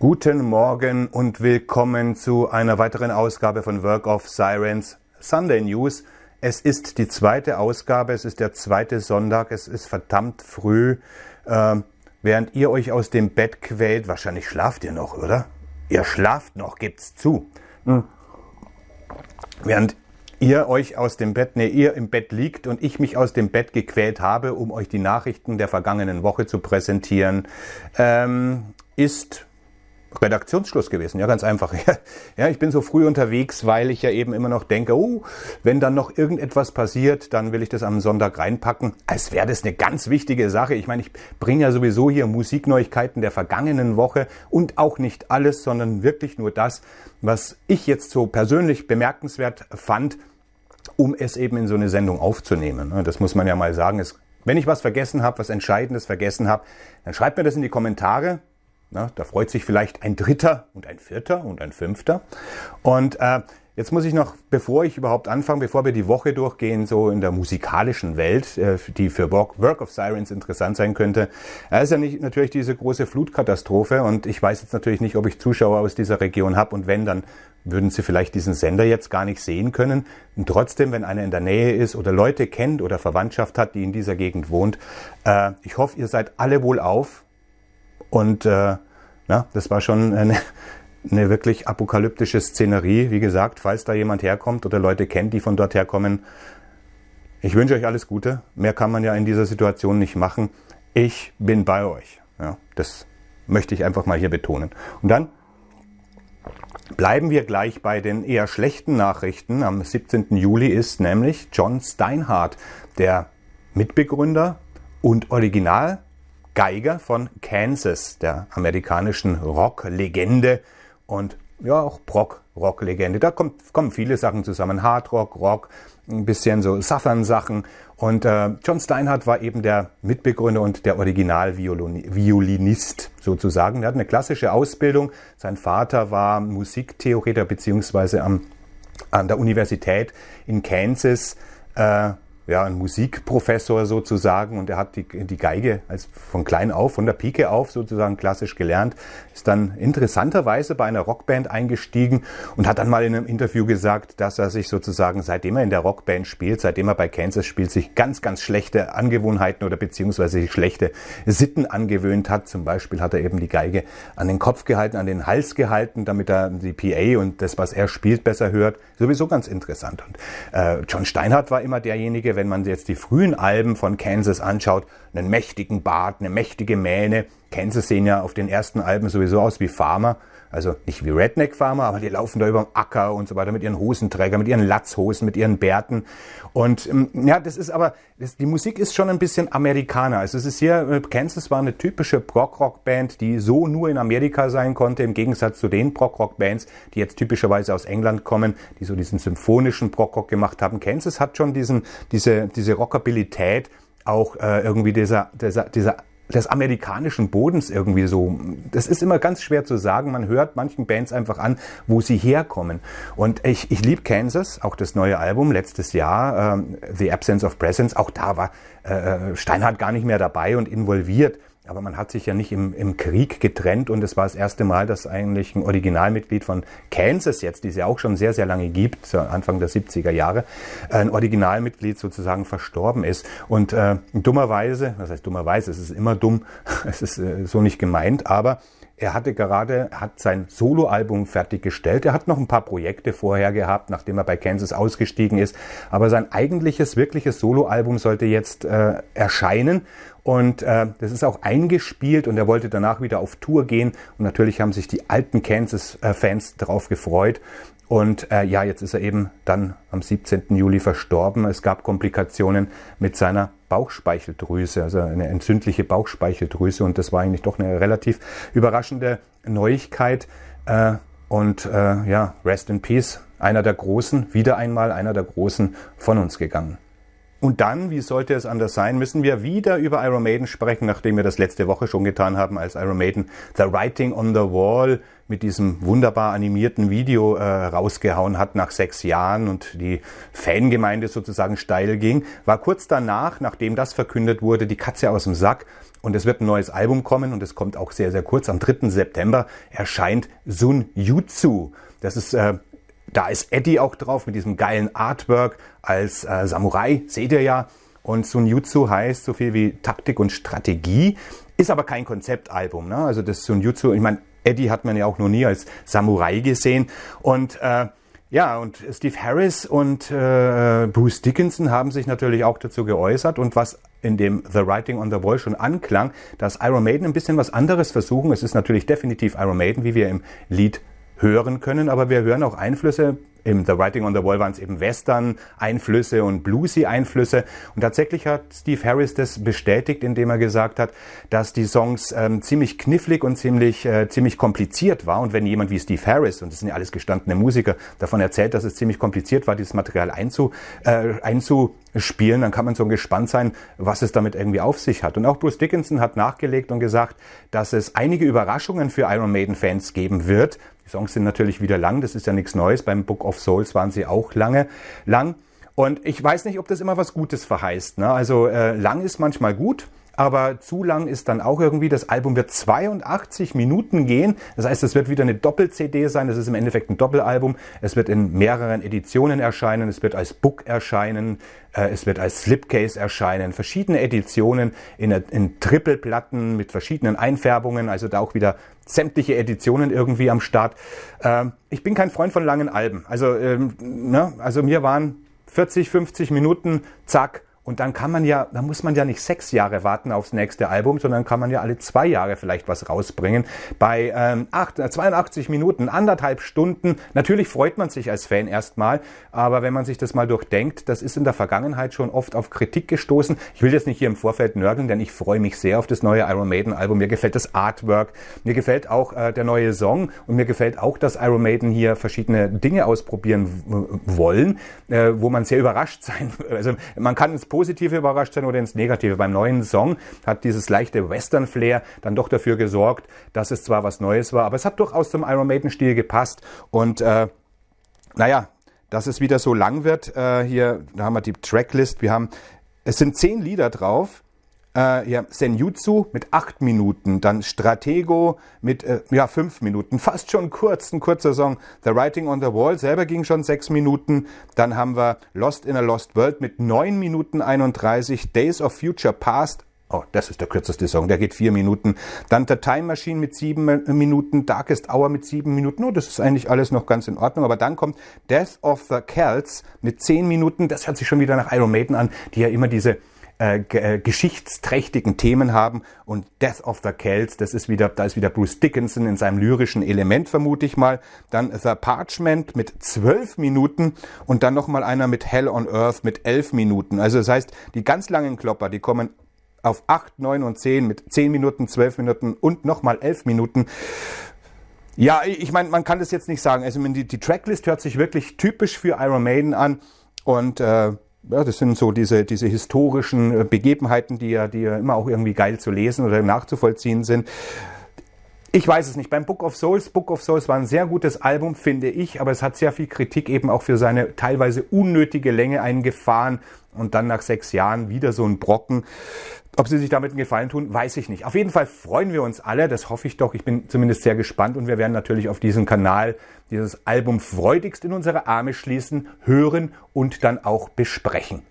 Guten Morgen und willkommen zu einer weiteren Ausgabe von Work of Sirens Sunday News. Es ist die zweite Ausgabe, es ist der zweite Sonntag, es ist verdammt früh. Ähm, während ihr euch aus dem Bett quält, wahrscheinlich schlaft ihr noch, oder? Ihr schlaft noch, gibt's zu. Hm. Während ihr euch aus dem Bett, nee, ihr im Bett liegt und ich mich aus dem Bett gequält habe, um euch die Nachrichten der vergangenen Woche zu präsentieren, ähm, ist Redaktionsschluss gewesen. Ja, ganz einfach. Ja, ich bin so früh unterwegs, weil ich ja eben immer noch denke, oh, wenn dann noch irgendetwas passiert, dann will ich das am Sonntag reinpacken, als wäre das eine ganz wichtige Sache. Ich meine, ich bringe ja sowieso hier Musikneuigkeiten der vergangenen Woche und auch nicht alles, sondern wirklich nur das, was ich jetzt so persönlich bemerkenswert fand, um es eben in so eine Sendung aufzunehmen. Das muss man ja mal sagen. Es wenn ich was vergessen habe, was Entscheidendes vergessen habe, dann schreibt mir das in die Kommentare. Na, da freut sich vielleicht ein Dritter und ein Vierter und ein Fünfter. Und äh, jetzt muss ich noch, bevor ich überhaupt anfange, bevor wir die Woche durchgehen, so in der musikalischen Welt, äh, die für Work, of Sirens interessant sein könnte, äh, ist ja nicht, natürlich diese große Flutkatastrophe. Und ich weiß jetzt natürlich nicht, ob ich Zuschauer aus dieser Region habe. Und wenn, dann würden sie vielleicht diesen Sender jetzt gar nicht sehen können. Und trotzdem, wenn einer in der Nähe ist oder Leute kennt oder Verwandtschaft hat, die in dieser Gegend wohnt, äh, ich hoffe, ihr seid alle wohl auf und äh, na, das war schon eine, eine wirklich apokalyptische Szenerie. Wie gesagt, falls da jemand herkommt oder Leute kennt, die von dort herkommen, ich wünsche euch alles Gute. Mehr kann man ja in dieser Situation nicht machen. Ich bin bei euch. Ja, das möchte ich einfach mal hier betonen. Und dann bleiben wir gleich bei den eher schlechten Nachrichten. Am 17. Juli ist nämlich John Steinhardt, der Mitbegründer und Original Geiger von Kansas, der amerikanischen Rocklegende und ja auch Prog-Rock-Legende. Da kommt, kommen viele Sachen zusammen, Hardrock, Rock, ein bisschen so Southern-Sachen. Und äh, John Steinhardt war eben der Mitbegründer und der Original-Violinist sozusagen. Er hat eine klassische Ausbildung. Sein Vater war Musiktheoretiker beziehungsweise am, an der Universität in Kansas äh, ja, ein Musikprofessor sozusagen und er hat die, die Geige als von klein auf, von der Pike auf sozusagen klassisch gelernt, ist dann interessanterweise bei einer Rockband eingestiegen und hat dann mal in einem Interview gesagt, dass er sich sozusagen, seitdem er in der Rockband spielt, seitdem er bei Kansas spielt, sich ganz, ganz schlechte Angewohnheiten oder beziehungsweise schlechte Sitten angewöhnt hat. Zum Beispiel hat er eben die Geige an den Kopf gehalten, an den Hals gehalten, damit er die PA und das, was er spielt, besser hört. Sowieso ganz interessant. Und äh, John Steinhardt war immer derjenige, wenn man jetzt die frühen Alben von Kansas anschaut, einen mächtigen Bart, eine mächtige Mähne. Kansas sehen ja auf den ersten Alben sowieso aus wie Farmer. Also nicht wie Redneck-Farmer, aber die laufen da über dem Acker und so weiter mit ihren Hosenträgern, mit ihren Latzhosen, mit ihren Bärten. Und ähm, ja, das ist aber, das, die Musik ist schon ein bisschen Amerikaner. Also es ist hier, äh, Kansas war eine typische Prog-Rock-Band, die so nur in Amerika sein konnte, im Gegensatz zu den Prog-Rock-Bands, die jetzt typischerweise aus England kommen, die so diesen symphonischen Prog-Rock gemacht haben. Kansas hat schon diesen, diese, diese Rockabilität, auch äh, irgendwie dieser, dieser, dieser des amerikanischen Bodens irgendwie so. Das ist immer ganz schwer zu sagen. Man hört manchen Bands einfach an, wo sie herkommen. Und ich, ich liebe Kansas, auch das neue Album letztes Jahr, äh, The Absence of Presence. Auch da war äh, Steinhardt gar nicht mehr dabei und involviert. Aber man hat sich ja nicht im, im Krieg getrennt und es war das erste Mal, dass eigentlich ein Originalmitglied von Kansas jetzt, die es ja auch schon sehr, sehr lange gibt, Anfang der 70er Jahre, ein Originalmitglied sozusagen verstorben ist. Und äh, dummerweise, was heißt dummerweise, es ist immer dumm, es ist äh, so nicht gemeint, aber er hatte gerade, hat sein Soloalbum fertiggestellt. Er hat noch ein paar Projekte vorher gehabt, nachdem er bei Kansas ausgestiegen ist. Aber sein eigentliches, wirkliches Soloalbum sollte jetzt äh, erscheinen. Und äh, das ist auch eingespielt und er wollte danach wieder auf Tour gehen. Und natürlich haben sich die alten Kansas-Fans äh, darauf gefreut. Und äh, ja, jetzt ist er eben dann am 17. Juli verstorben. Es gab Komplikationen mit seiner Bauchspeicheldrüse, also eine entzündliche Bauchspeicheldrüse. Und das war eigentlich doch eine relativ überraschende Neuigkeit. Äh, und äh, ja, Rest in Peace, einer der Großen, wieder einmal einer der Großen von uns gegangen. Und dann, wie sollte es anders sein, müssen wir wieder über Iron Maiden sprechen, nachdem wir das letzte Woche schon getan haben, als Iron Maiden The Writing on the Wall mit diesem wunderbar animierten Video äh, rausgehauen hat nach sechs Jahren und die Fangemeinde sozusagen steil ging, war kurz danach, nachdem das verkündet wurde, die Katze aus dem Sack. Und es wird ein neues Album kommen und es kommt auch sehr, sehr kurz. Am 3. September erscheint Sun Jutsu. Das ist äh, da ist Eddie auch drauf mit diesem geilen Artwork als äh, Samurai, seht ihr ja. Und Sun Jutsu heißt so viel wie Taktik und Strategie, ist aber kein Konzeptalbum. Ne? Also das Sun Jutsu, ich meine, Eddie hat man ja auch noch nie als Samurai gesehen. Und äh, ja, und Steve Harris und äh, Bruce Dickinson haben sich natürlich auch dazu geäußert und was in dem The Writing on the Wall schon anklang, dass Iron Maiden ein bisschen was anderes versuchen. Es ist natürlich definitiv Iron Maiden, wie wir im Lied hören können, aber wir hören auch Einflüsse im The Writing on the Wall waren es eben Western-Einflüsse und Bluesy-Einflüsse. Und tatsächlich hat Steve Harris das bestätigt, indem er gesagt hat, dass die Songs ähm, ziemlich knifflig und ziemlich, äh, ziemlich kompliziert war. Und wenn jemand wie Steve Harris, und das sind ja alles gestandene Musiker, davon erzählt, dass es ziemlich kompliziert war, dieses Material einzu, äh, einzuspielen, dann kann man so gespannt sein, was es damit irgendwie auf sich hat. Und auch Bruce Dickinson hat nachgelegt und gesagt, dass es einige Überraschungen für Iron Maiden-Fans geben wird, die Songs sind natürlich wieder lang, das ist ja nichts Neues. Beim Book of Souls waren sie auch lange lang. Und ich weiß nicht, ob das immer was Gutes verheißt. Ne? Also äh, lang ist manchmal gut, aber zu lang ist dann auch irgendwie. Das Album wird 82 Minuten gehen. Das heißt, es wird wieder eine Doppel-CD sein. Es ist im Endeffekt ein Doppelalbum. Es wird in mehreren Editionen erscheinen. Es wird als Book erscheinen. Äh, es wird als Slipcase erscheinen. Verschiedene Editionen in, in triple mit verschiedenen Einfärbungen. Also da auch wieder sämtliche Editionen irgendwie am Start. Ähm, ich bin kein Freund von langen Alben. Also, ähm, ne? also mir waren 40, 50 Minuten, zack, und dann kann man ja, dann muss man ja nicht sechs Jahre warten aufs nächste Album, sondern kann man ja alle zwei Jahre vielleicht was rausbringen. Bei ähm, acht, 82 äh, Minuten, anderthalb Stunden, natürlich freut man sich als Fan erstmal, aber wenn man sich das mal durchdenkt, das ist in der Vergangenheit schon oft auf Kritik gestoßen. Ich will jetzt nicht hier im Vorfeld nörgeln, denn ich freue mich sehr auf das neue Iron Maiden Album. Mir gefällt das Artwork, mir gefällt auch äh, der neue Song und mir gefällt auch, dass Iron Maiden hier verschiedene Dinge ausprobieren wollen, äh, wo man sehr überrascht sein. Also man kann ins Positive überrascht sein oder ins Negative. Beim neuen Song hat dieses leichte Western-Flair dann doch dafür gesorgt, dass es zwar was Neues war, aber es hat durchaus zum Iron Maiden-Stil gepasst. Und äh, naja, dass es wieder so lang wird, äh, hier, da haben wir die Tracklist, wir haben, es sind zehn Lieder drauf, äh, ja, Senjutsu mit acht Minuten, dann Stratego mit äh, ja, fünf Minuten, fast schon kurz, ein kurzer Song. The Writing on the Wall selber ging schon sechs Minuten. Dann haben wir Lost in a Lost World mit neun Minuten 31, Days of Future Past Oh, das ist der kürzeste Song, der geht vier Minuten. Dann The Time Machine mit sieben Minuten, Darkest Hour mit sieben Minuten. Oh, das ist eigentlich alles noch ganz in Ordnung. Aber dann kommt Death of the Celts mit zehn Minuten. Das hört sich schon wieder nach Iron Maiden an, die ja immer diese äh, äh, geschichtsträchtigen Themen haben. Und Death of the Celts, das ist wieder, da ist wieder Bruce Dickinson in seinem lyrischen Element, vermute ich mal. Dann The Parchment mit zwölf Minuten und dann nochmal einer mit Hell on Earth mit elf Minuten. Also das heißt, die ganz langen Klopper, die kommen auf acht, neun und zehn mit zehn Minuten, zwölf Minuten und nochmal elf Minuten. Ja, ich meine, man kann das jetzt nicht sagen. Also die, die Tracklist hört sich wirklich typisch für Iron Maiden an und äh, ja, das sind so diese, diese historischen äh, Begebenheiten, die ja, die ja immer auch irgendwie geil zu lesen oder nachzuvollziehen sind. Ich weiß es nicht. Beim Book of Souls, Book of Souls war ein sehr gutes Album, finde ich, aber es hat sehr viel Kritik eben auch für seine teilweise unnötige Länge eingefahren und dann nach sechs Jahren wieder so ein Brocken. Ob sie sich damit einen Gefallen tun, weiß ich nicht. Auf jeden Fall freuen wir uns alle, das hoffe ich doch. Ich bin zumindest sehr gespannt und wir werden natürlich auf diesem Kanal dieses Album freudigst in unsere Arme schließen, hören und dann auch besprechen.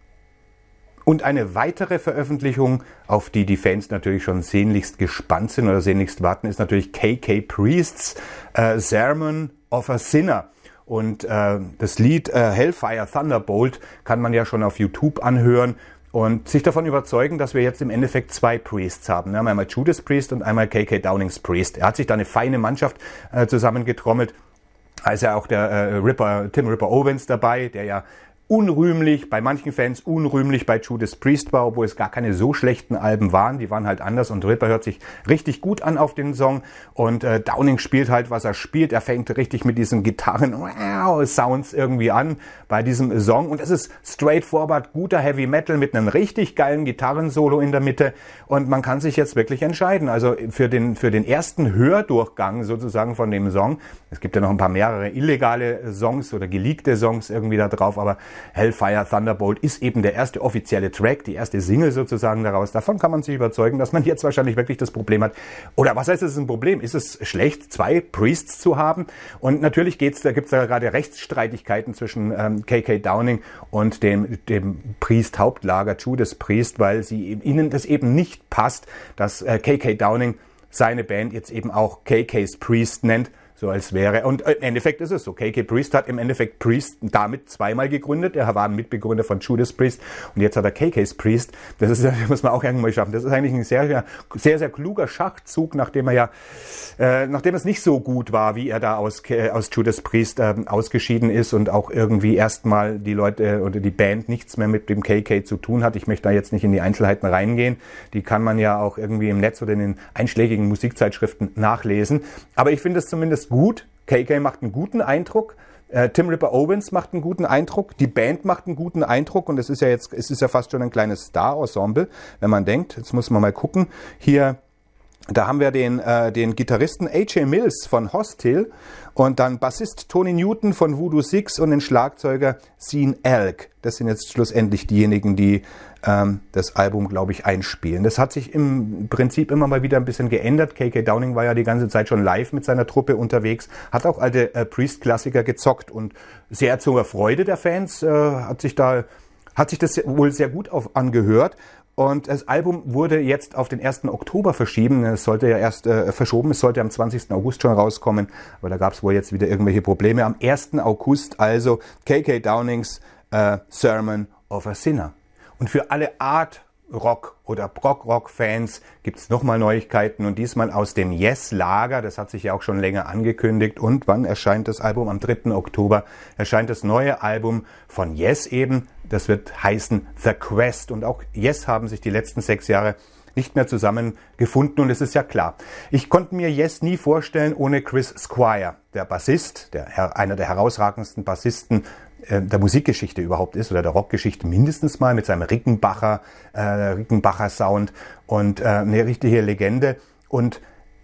Und eine weitere Veröffentlichung, auf die die Fans natürlich schon sehnlichst gespannt sind oder sehnlichst warten, ist natürlich KK Priests äh, Sermon of a Sinner. Und äh, das Lied äh, Hellfire Thunderbolt kann man ja schon auf YouTube anhören und sich davon überzeugen, dass wir jetzt im Endeffekt zwei Priests haben. Wir haben einmal Judas Priest und einmal KK Downings Priest. Er hat sich da eine feine Mannschaft äh, zusammengetrommelt da ist ja auch der äh, Ripper, Tim Ripper Owens dabei, der ja unrühmlich, bei manchen Fans unrühmlich bei Judas Priest war, obwohl es gar keine so schlechten Alben waren. Die waren halt anders und Ripper hört sich richtig gut an auf den Song und äh, Downing spielt halt, was er spielt. Er fängt richtig mit diesen Gitarren-Sounds irgendwie an bei diesem Song und es ist straightforward guter Heavy Metal mit einem richtig geilen Gitarren-Solo in der Mitte und man kann sich jetzt wirklich entscheiden. Also für den, für den ersten Hördurchgang sozusagen von dem Song, es gibt ja noch ein paar mehrere illegale Songs oder geleakte Songs irgendwie da drauf, aber Hellfire Thunderbolt ist eben der erste offizielle Track, die erste Single sozusagen daraus. Davon kann man sich überzeugen, dass man jetzt wahrscheinlich wirklich das Problem hat. Oder was heißt es ein Problem? Ist es schlecht, zwei Priests zu haben? Und natürlich geht's, da gibt es da gerade Rechtsstreitigkeiten zwischen ähm, KK Downing und dem, dem Priest Hauptlager, Judas Priest, weil sie ihnen das eben nicht passt, dass äh, KK Downing seine Band jetzt eben auch KK's Priest nennt. So als wäre, und äh, im Endeffekt ist es so. KK Priest hat im Endeffekt Priest damit zweimal gegründet. Er war Mitbegründer von Judas Priest und jetzt hat er KK's Priest. Das ist, das muss man auch irgendwann mal schaffen. Das ist eigentlich ein sehr, sehr, sehr kluger Schachzug, nachdem er ja, äh, nachdem es nicht so gut war, wie er da aus, äh, aus Judas Priest äh, ausgeschieden ist und auch irgendwie erstmal die Leute äh, oder die Band nichts mehr mit dem KK zu tun hat. Ich möchte da jetzt nicht in die Einzelheiten reingehen. Die kann man ja auch irgendwie im Netz oder in den einschlägigen Musikzeitschriften nachlesen. Aber ich finde es zumindest gut. KK macht einen guten Eindruck. Äh, Tim Ripper Owens macht einen guten Eindruck, die Band macht einen guten Eindruck und es ist ja jetzt, es ist ja fast schon ein kleines Star-Ensemble, wenn man denkt, jetzt muss man mal gucken, hier da haben wir den, äh, den Gitarristen AJ Mills von Hostil und dann Bassist Tony Newton von Voodoo Six und den Schlagzeuger Sean Elk. Das sind jetzt schlussendlich diejenigen, die ähm, das Album, glaube ich, einspielen. Das hat sich im Prinzip immer mal wieder ein bisschen geändert. KK Downing war ja die ganze Zeit schon live mit seiner Truppe unterwegs, hat auch alte äh, Priest-Klassiker gezockt und sehr zur Freude der Fans äh, hat sich da hat sich das wohl sehr gut auf angehört und das Album wurde jetzt auf den 1. Oktober verschieben. Es sollte ja erst äh, verschoben, es sollte am 20. August schon rauskommen, aber da gab es wohl jetzt wieder irgendwelche Probleme. Am 1. August also KK Downings äh, Sermon of a Sinner. Und für alle Art Rock- oder brock rock fans gibt es nochmal Neuigkeiten und diesmal aus dem Yes-Lager. Das hat sich ja auch schon länger angekündigt. Und wann erscheint das Album? Am 3. Oktober erscheint das neue Album von Yes eben. Das wird heißen The Quest. Und auch Yes haben sich die letzten sechs Jahre nicht mehr zusammengefunden und es ist ja klar. Ich konnte mir Yes nie vorstellen ohne Chris Squire, der Bassist, der, einer der herausragendsten Bassisten äh, der Musikgeschichte überhaupt ist oder der Rockgeschichte mindestens mal mit seinem Rickenbacher, äh, Rickenbacher Sound und äh, eine richtige Legende. Und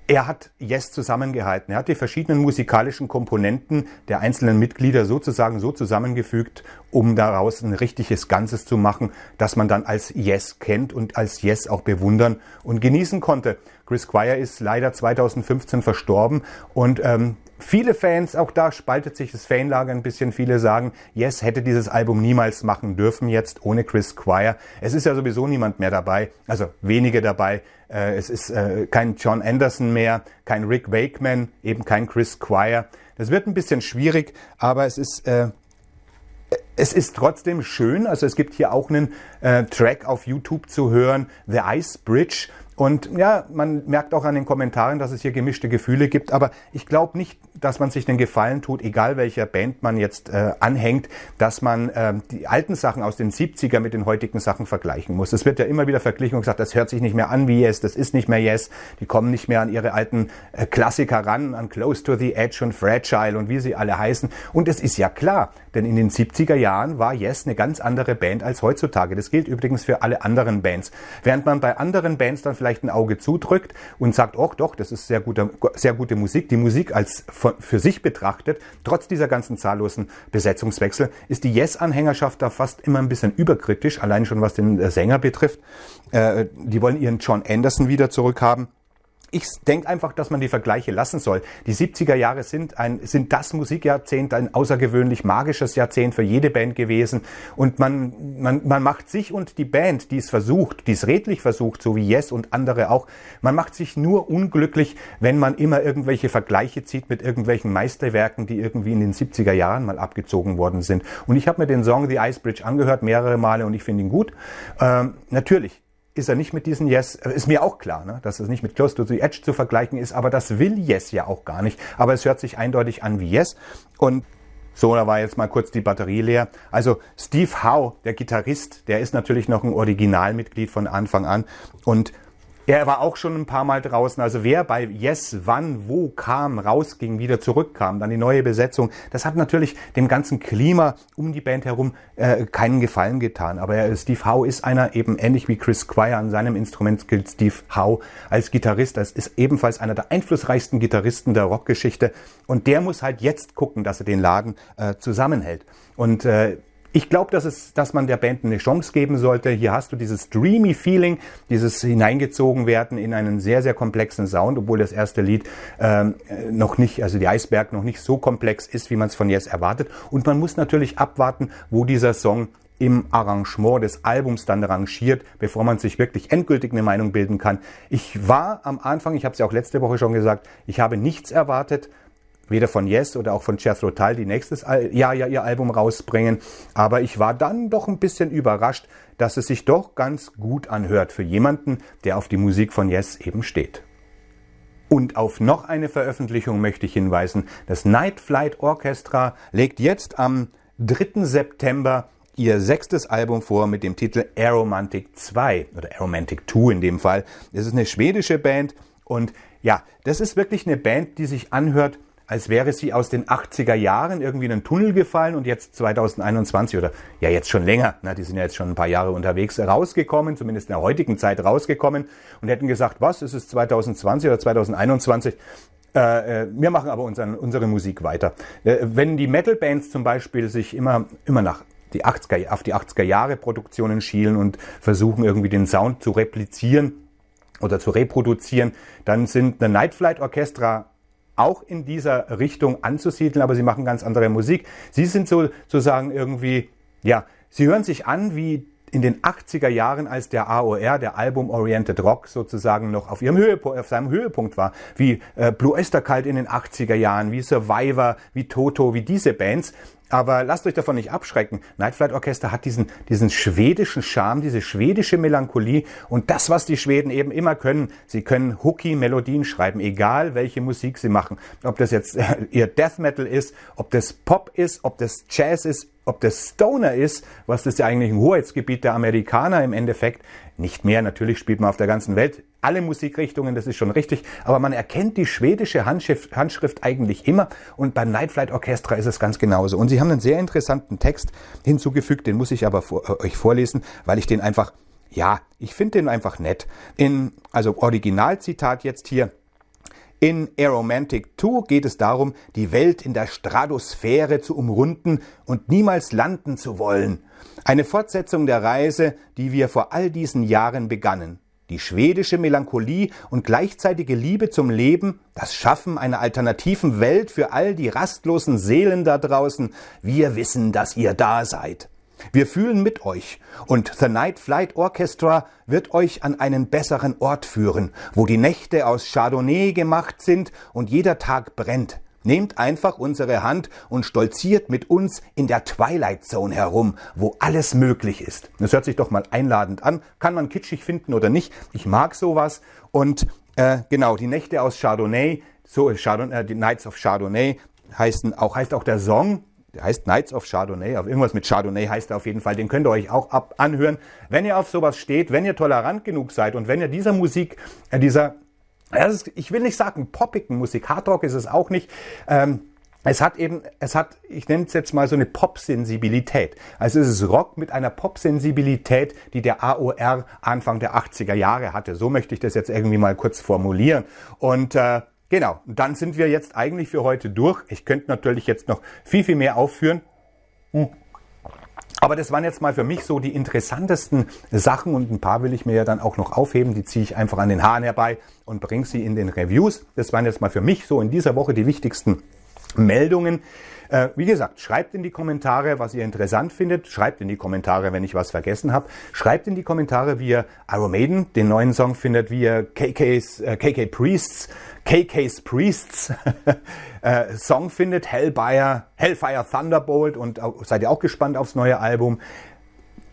er hat Yes zusammengehalten. Er hat die verschiedenen musikalischen Komponenten der einzelnen Mitglieder sozusagen so zusammengefügt, um daraus ein richtiges Ganzes zu machen, dass man dann als Yes kennt und als Yes auch bewundern und genießen konnte. Chris Squire ist leider 2015 verstorben und ähm, viele Fans, auch da spaltet sich das Fanlager ein bisschen. Viele sagen, Yes hätte dieses Album niemals machen dürfen jetzt ohne Chris Squire. Es ist ja sowieso niemand mehr dabei, also wenige dabei. Äh, es ist äh, kein John Anderson mehr, kein Rick Wakeman, eben kein Chris Squire. Das wird ein bisschen schwierig, aber es ist äh, es ist trotzdem schön, also es gibt hier auch einen äh, Track auf YouTube zu hören, The Ice Bridge. Und ja, man merkt auch an den Kommentaren, dass es hier gemischte Gefühle gibt, aber ich glaube nicht, dass man sich den Gefallen tut, egal welcher Band man jetzt äh, anhängt, dass man äh, die alten Sachen aus den 70er mit den heutigen Sachen vergleichen muss. Es wird ja immer wieder verglichen und gesagt, das hört sich nicht mehr an wie Yes, das ist nicht mehr Yes, die kommen nicht mehr an ihre alten äh, Klassiker ran, an Close to the Edge und Fragile und wie sie alle heißen. Und es ist ja klar, denn in den 70er Jahren war Yes eine ganz andere Band als heutzutage. Das gilt übrigens für alle anderen Bands. Während man bei anderen Bands dann vielleicht vielleicht ein Auge zudrückt und sagt, oh doch, das ist sehr gute, sehr gute Musik. Die Musik als für sich betrachtet, trotz dieser ganzen zahllosen Besetzungswechsel, ist die Yes-Anhängerschaft da fast immer ein bisschen überkritisch, allein schon was den äh, Sänger betrifft. Äh, die wollen ihren John Anderson wieder zurückhaben ich denke einfach, dass man die Vergleiche lassen soll. Die 70er Jahre sind, ein, sind das Musikjahrzehnt, ein außergewöhnlich magisches Jahrzehnt für jede Band gewesen. Und man, man, man macht sich und die Band, die es versucht, die es redlich versucht, so wie Yes und andere auch, man macht sich nur unglücklich, wenn man immer irgendwelche Vergleiche zieht mit irgendwelchen Meisterwerken, die irgendwie in den 70er Jahren mal abgezogen worden sind. Und ich habe mir den Song The Ice Bridge angehört, mehrere Male, und ich finde ihn gut. Ähm, natürlich, ist er nicht mit diesen Yes, äh, ist mir auch klar, ne, dass es nicht mit Close to the Edge zu vergleichen ist, aber das will Yes ja auch gar nicht. Aber es hört sich eindeutig an wie Yes. Und so, da war jetzt mal kurz die Batterie leer. Also Steve Howe, der Gitarrist, der ist natürlich noch ein Originalmitglied von Anfang an und er war auch schon ein paar Mal draußen. Also wer bei Yes, wann, wo kam, rausging, wieder zurückkam, dann die neue Besetzung, das hat natürlich dem ganzen Klima um die Band herum äh, keinen Gefallen getan. Aber Steve Howe ist einer eben ähnlich wie Chris Squire an seinem Instrument gilt Steve Howe als Gitarrist. Das ist ebenfalls einer der einflussreichsten Gitarristen der Rockgeschichte. Und der muss halt jetzt gucken, dass er den Laden äh, zusammenhält. Und äh, ich glaube, dass, es, dass man der Band eine Chance geben sollte. Hier hast du dieses dreamy Feeling, dieses hineingezogen werden in einen sehr, sehr komplexen Sound, obwohl das erste Lied ähm, noch nicht, also die Eisberg noch nicht so komplex ist, wie man es von Yes erwartet. Und man muss natürlich abwarten, wo dieser Song im Arrangement des Albums dann rangiert, bevor man sich wirklich endgültig eine Meinung bilden kann. Ich war am Anfang, ich habe es ja auch letzte Woche schon gesagt, ich habe nichts erwartet, weder von Yes oder auch von Jethro Tull, die nächstes Jahr ja ihr Album rausbringen. Aber ich war dann doch ein bisschen überrascht, dass es sich doch ganz gut anhört für jemanden, der auf die Musik von Yes eben steht. Und auf noch eine Veröffentlichung möchte ich hinweisen. Das Night Flight Orchestra legt jetzt am 3. September ihr sechstes Album vor mit dem Titel Aromantic 2 oder Aromantic 2 in dem Fall. Es ist eine schwedische Band und ja, das ist wirklich eine Band, die sich anhört als wäre sie aus den 80er Jahren irgendwie in einen Tunnel gefallen und jetzt 2021 oder ja jetzt schon länger, na, die sind ja jetzt schon ein paar Jahre unterwegs, rausgekommen, zumindest in der heutigen Zeit rausgekommen und hätten gesagt, was ist es 2020 oder 2021? Äh, äh, wir machen aber unseren, unsere Musik weiter. Äh, wenn die Metal-Bands zum Beispiel sich immer, immer nach die 80er, auf die 80er Jahre Produktionen schielen und versuchen irgendwie den Sound zu replizieren oder zu reproduzieren, dann sind eine Night Flight Orchestra auch in dieser Richtung anzusiedeln, aber sie machen ganz andere Musik. Sie sind so, sozusagen irgendwie, ja, sie hören sich an wie in den 80er Jahren, als der AOR, der Album Oriented Rock sozusagen noch auf, ihrem Höhepunkt, auf seinem Höhepunkt war, wie äh, Blue Oyster Cult in den 80er Jahren, wie Survivor, wie Toto, wie diese Bands. Aber lasst euch davon nicht abschrecken. Nightflight Orchester hat diesen, diesen schwedischen Charme, diese schwedische Melancholie und das, was die Schweden eben immer können. Sie können hooky Melodien schreiben, egal welche Musik sie machen. Ob das jetzt äh, ihr Death Metal ist, ob das Pop ist, ob das Jazz ist, ob das Stoner ist, was das ja eigentlich ein Hoheitsgebiet der Amerikaner im Endeffekt, nicht mehr. Natürlich spielt man auf der ganzen Welt alle Musikrichtungen, das ist schon richtig. Aber man erkennt die schwedische Handschrift, Handschrift eigentlich immer. Und beim Night Flight Orchestra ist es ganz genauso. Und sie haben einen sehr interessanten Text hinzugefügt, den muss ich aber vor, äh, euch vorlesen, weil ich den einfach, ja, ich finde den einfach nett. In, also Originalzitat jetzt hier. In Aeromantic 2 geht es darum, die Welt in der Stratosphäre zu umrunden und niemals landen zu wollen. Eine Fortsetzung der Reise, die wir vor all diesen Jahren begannen. Die schwedische Melancholie und gleichzeitige Liebe zum Leben, das Schaffen einer alternativen Welt für all die rastlosen Seelen da draußen. Wir wissen, dass ihr da seid. Wir fühlen mit euch und The Night Flight Orchestra wird euch an einen besseren Ort führen, wo die Nächte aus Chardonnay gemacht sind und jeder Tag brennt. Nehmt einfach unsere Hand und stolziert mit uns in der Twilight Zone herum, wo alles möglich ist. Das hört sich doch mal einladend an. Kann man kitschig finden oder nicht. Ich mag sowas. Und äh, genau, die Nächte aus Chardonnay, so Chardonnay, äh, die Nights of Chardonnay heißen auch, heißt auch der Song. Der heißt Knights of Chardonnay, auf irgendwas mit Chardonnay heißt er auf jeden Fall. Den könnt ihr euch auch ab anhören. Wenn ihr auf sowas steht, wenn ihr tolerant genug seid und wenn ihr dieser Musik, äh, dieser, ist, ich will nicht sagen poppigen Musik, Hardrock ist es auch nicht, ähm, es hat eben, es hat, ich nenne es jetzt mal so eine Pop-Sensibilität. Also es ist Rock mit einer Pop-Sensibilität, die der AOR Anfang der 80er Jahre hatte. So möchte ich das jetzt irgendwie mal kurz formulieren. Und äh, Genau, dann sind wir jetzt eigentlich für heute durch. Ich könnte natürlich jetzt noch viel, viel mehr aufführen. Hm. Aber das waren jetzt mal für mich so die interessantesten Sachen und ein paar will ich mir ja dann auch noch aufheben. Die ziehe ich einfach an den Haaren herbei und bringe sie in den Reviews. Das waren jetzt mal für mich so in dieser Woche die wichtigsten Meldungen. Äh, wie gesagt, schreibt in die Kommentare, was ihr interessant findet. Schreibt in die Kommentare, wenn ich was vergessen habe. Schreibt in die Kommentare, wie ihr Iron Maiden, den neuen Song findet, wie ihr KK's, äh, KK Priests, KK's Priests äh, Song findet, Hellfire, Hellfire Thunderbolt und seid ihr auch gespannt aufs neue Album.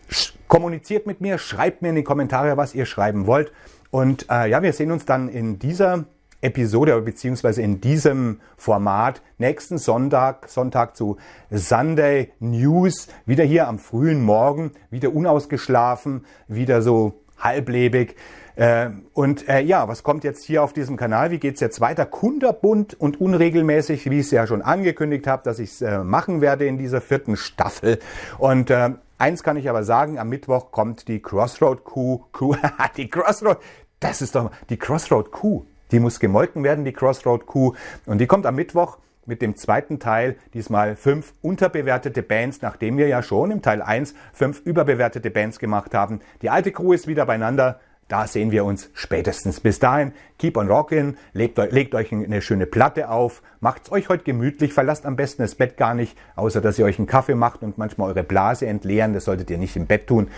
Sch kommuniziert mit mir, schreibt mir in die Kommentare, was ihr schreiben wollt. Und äh, ja, wir sehen uns dann in dieser Episode beziehungsweise in diesem Format nächsten Sonntag, Sonntag zu Sunday News, wieder hier am frühen Morgen, wieder unausgeschlafen, wieder so halblebig. Äh, und äh, ja, was kommt jetzt hier auf diesem Kanal? Wie geht's jetzt weiter? Kunderbunt und unregelmäßig, wie ich es ja schon angekündigt habe, dass ich es äh, machen werde in dieser vierten Staffel. Und äh, eins kann ich aber sagen, am Mittwoch kommt die Crossroad Crew, Crew die Crossroad, das ist doch mal, die Crossroad Crew die muss gemolken werden, die Crossroad-Kuh. Und die kommt am Mittwoch mit dem zweiten Teil, diesmal fünf unterbewertete Bands, nachdem wir ja schon im Teil 1 fünf überbewertete Bands gemacht haben. Die alte Crew ist wieder beieinander. Da sehen wir uns spätestens. Bis dahin, keep on rockin', legt, legt euch eine schöne Platte auf, macht's euch heute gemütlich, verlasst am besten das Bett gar nicht, außer dass ihr euch einen Kaffee macht und manchmal eure Blase entleeren. Das solltet ihr nicht im Bett tun.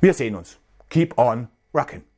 Wir sehen uns. Keep on rockin'.